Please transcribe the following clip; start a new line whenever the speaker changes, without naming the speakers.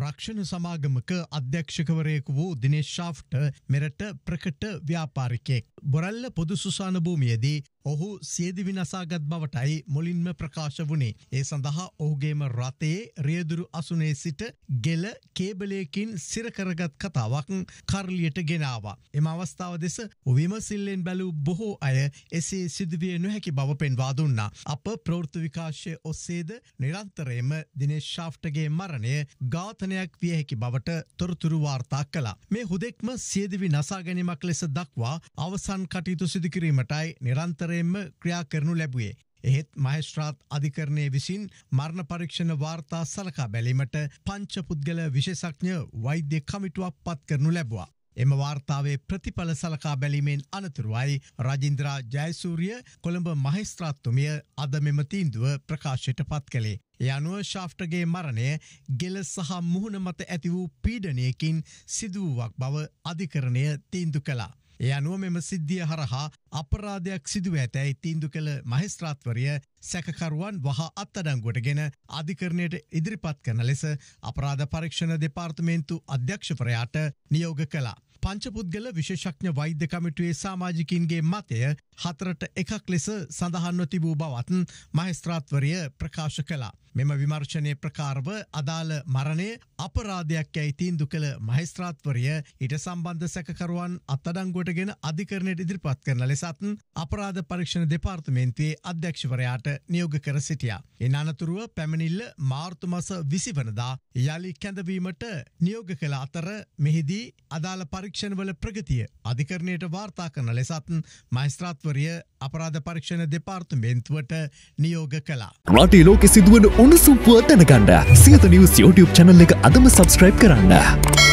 රක්ෂණ සමාගමක අධ්‍යක්ෂකවරයෙකු වූ දිනේශාෆ්ට මෙරට ප්‍රකට ව්‍යාපාරිකයෙක්. බොරල්ල පොදු සුසාන භූමියදී ඔහු සියදි විනසාගත් බවටයි මුලින්ම ප්‍රකාශ වුණේ. ඒ සඳහා ඔහුගේම රතේ රියදුරු අසුනේ සිට ගෙල කේබලයකින් සිරකරගත් කතාවක් කරලියට ගෙනවා. එම අවස්ථාව දෙස විමසිල්ලෙන් බැලූ බොහෝ අය එසේ සිදුවිය නොහැකි බව පෙන්වා දුන්නා. අප ප්‍රෘෘති විකාශය ඔස්සේද නිරන්තරයම දිනේ ශාෆ්ටගේ මරණය ඝාතනයක් වියහැකි බවට තොරතුරු වාර්තා කලා. මේ හුදෙක්ම සියදිවි නසාගැනීමක් ලෙස දක්වා අවසන් කටයුතු සිදුකිරීමටයි නිරන්තර ආකාරයෙන්ම ක්‍රියා කරනු ලැබුවේ. එහෙත් මහේස්ත්‍රාත් අධිකරණය විසින් මරණ පරීක්ෂණ වාර්තා සලකා බැලීමට පංච පුද්ගල විශේෂඥ වෛද්‍ය කමිටුවක් පත් කරනු ලැබුවා. එම වාර්තාවේ ප්‍රතිඵල සලකා බැලීමෙන් අනතුරුවයි රජින්ද්‍රා ජයසූරිය කොළඹ මහිස්ත්‍රාත්තුමිය අද මෙම තීන්දුව ප්‍රකාශයට පත් කළේ. ඒ අනුව ශාෆ්ටගේ මරණය ගෙල සහ මුහුණ මත ඇති වූ පීඩනයකින් සිදුවුවක් බව අධිකරණය තීන්දු කලා. ඒ අනුව මෙම සිද්ධිය හරහා අපරාධයක් සිදුව ඇතැයි තීන්දු කළ මහිස්ත්‍රාත්වරිය සැකකරුවන් වහා අත්තඩංගුවටගෙන අධිකරණයට ඉදිරිපත් කරන ලෙස අපරාධ පරීක්ෂණ දෙපාර්තමේන්තු අධ්‍යක්ෂපරයාට නියෝග කලා. පංචපුද්ගල විශේෂඥ වෛද්‍ය කමිටුවේ සාමාජිකින්ගේ මතය හතරට එකක් ලෙස සඳහන්ව තිබූ බවත්න් මහස්ත්‍රාත්වරය ප්‍රකාශ කලා. මෙම විමර්ශනය ප්‍රකාරව අදාළ මරණය අපරාධයක් ඇයිතින්දු කළ මහිස්ත්‍රාත්වරය ඊට සම්බන්ධ සැකකරුවන් අත්තඩංගුවටගෙන අධිකරණයට ඉදිරිපත් කරන ලෙසත්න් අපරාධ පරීක්ෂණ දෙපාර්තමේන්තුවේ අධ්‍යක්ෂවරයාට නියෝග කර සිටියා. එන අනතුරුව පැමිණිල්ල මාර්තුමස විසි වනදා යළි කැඳවීමට නියෝග කළ අතර මෙහිදී අදාළ පරික්ෂ පරීක්ෂණවල ප්‍රගතිය අධිකරණයට වාර්තා කරන ලෙසත් මයිස්ත්‍රාත්වරිය අපරාධ පරීක්ෂණ දෙපාර්තමේන්තුවට නියෝග කලා. රටේ ලෝකෙ සිදුවන උණුසුම්පුව දැනගණ්ඩ සියත නිවස් YouTube චැනල් එක අදම සබස්ක්‍රයිබ් කරන්න.